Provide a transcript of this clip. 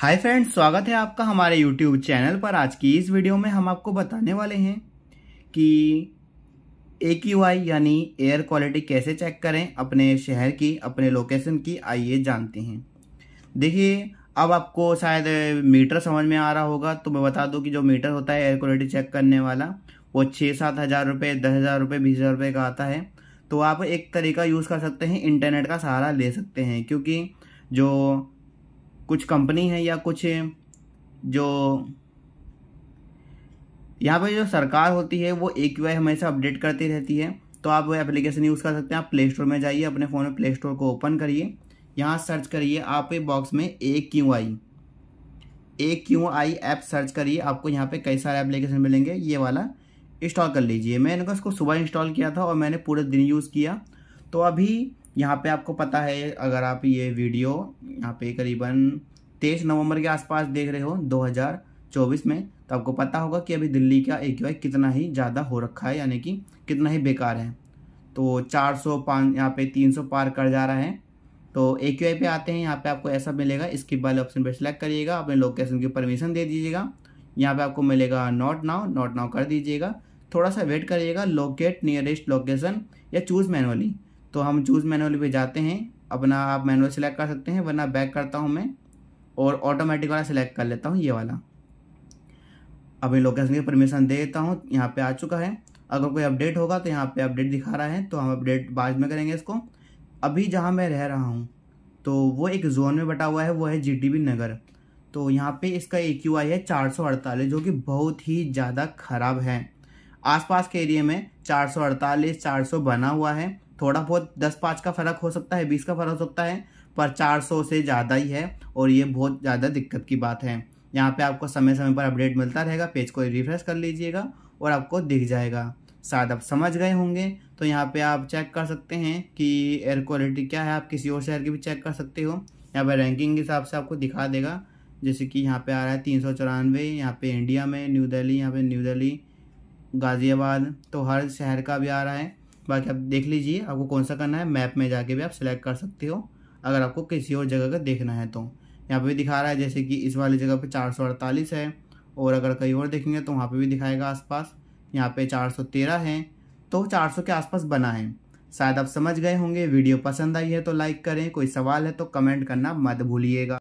hi friends स्वागत है आपका हमारे यूट्यूब चैनल पर आज की इस वीडियो में हम आपको बताने वाले हैं कि ए क्यू आई यानी एयर क्वालिटी कैसे चेक करें अपने शहर की अपने लोकेशन की आइए जानते हैं देखिए अब आपको शायद मीटर समझ में आ रहा होगा तो मैं बता दूं कि जो मीटर होता है एयर क्वालिटी चेक करने वाला वो छः सात हज़ार रुपये दस हज़ार रुपये बीस हज़ार रुपये का आता है तो आप एक तरीका यूज़ कर सकते हैं इंटरनेट का सहारा ले सकते हैं क्योंकि जो कुछ कंपनी है या कुछ जो यहाँ पर जो सरकार होती है वो ए क्यू आई हमेशा अपडेट करती रहती है तो आप वो एप्लीकेशन यूज़ कर सकते हैं आप प्ले स्टोर में जाइए अपने फ़ोन में प्ले स्टोर को ओपन करिए यहाँ सर्च करिए आप बॉक्स में A Q I A Q I app search करिए आपको यहाँ पे कई सारे एप्लीकेशन मिलेंगे ये वाला इंस्टॉल कर लीजिए मैंने इसको सुबह इंस्टॉल किया था और मैंने पूरे दिन यूज़ किया तो अभी यहाँ पे आपको पता है अगर आप ये वीडियो यहाँ पे करीबन तेईस नवंबर के आसपास देख रहे हो 2024 में तो आपको पता होगा कि अभी दिल्ली का ए कितना ही ज़्यादा हो रखा है यानी कि कितना ही बेकार है तो चार सौ पाँच यहाँ पे तीन सौ पार कर जा रहा है तो ए पे आते हैं यहाँ पे आपको ऐसा मिलेगा इसके वाले ऑप्शन पर सिलेक्ट करिएगा अपने लोकेशन की परमिशन दे दीजिएगा यहाँ पर आपको मिलेगा नॉट नाव नॉट नाव कर दीजिएगा थोड़ा सा वेट करिएगा लोकेट नियरेस्ट लोकेशन या चूज़ मैनुअली तो हम चूज़ मैनुअल पे जाते हैं अपना आप मैनुअल सेलेक्ट कर सकते हैं वरना बैक करता हूँ मैं और ऑटोमेटिक वाला सिलेक्ट कर लेता हूँ ये वाला अभी लोकेशन की परमिशन दे देता हूँ यहाँ पे आ चुका है अगर कोई अपडेट होगा तो यहाँ पे अपडेट दिखा रहा है तो हम अपडेट बाद में करेंगे इसको अभी जहाँ मैं रह रहा हूँ तो वो एक जोन में बटा हुआ है वो है जी नगर तो यहाँ पे इसका ए है चार जो कि बहुत ही ज़्यादा ख़राब है आसपास के एरिया में 448 400 बना हुआ है थोड़ा बहुत दस पाँच का फ़र्क हो सकता है बीस का फ़र्क हो सकता है पर 400 से ज़्यादा ही है और ये बहुत ज़्यादा दिक्कत की बात है यहाँ पे आपको समय समय पर अपडेट मिलता रहेगा पेज को रिफ्रेश कर लीजिएगा और आपको दिख जाएगा शायद आप समझ गए होंगे तो यहाँ पे आप चेक कर सकते हैं कि एयर क्वालिटी क्या है आप किसी और शहर की भी चेक कर सकते हो यहाँ पर रैंकिंग के हिसाब से आपको दिखा देगा जैसे कि यहाँ पे आ रहा है तीन सौ चौरानवे यहाँ पर इंडिया में न्यू दिल्ली यहाँ पे न्यू दिल्ली गाज़ियाबाद तो हर शहर का भी आ रहा है बाकी आप देख लीजिए आपको कौन सा करना है मैप में जाके भी आप सेलेक्ट कर सकते हो अगर आपको किसी और जगह का देखना है तो यहाँ पे भी दिखा रहा है जैसे कि इस वाली जगह पे 448 है और अगर कहीं और देखेंगे तो वहाँ पे भी दिखाएगा आसपास यहाँ पे 413 है तो 400 के आसपास बना है शायद आप समझ गए होंगे वीडियो पसंद आई है तो लाइक करें कोई सवाल है तो कमेंट करना मत भूलिएगा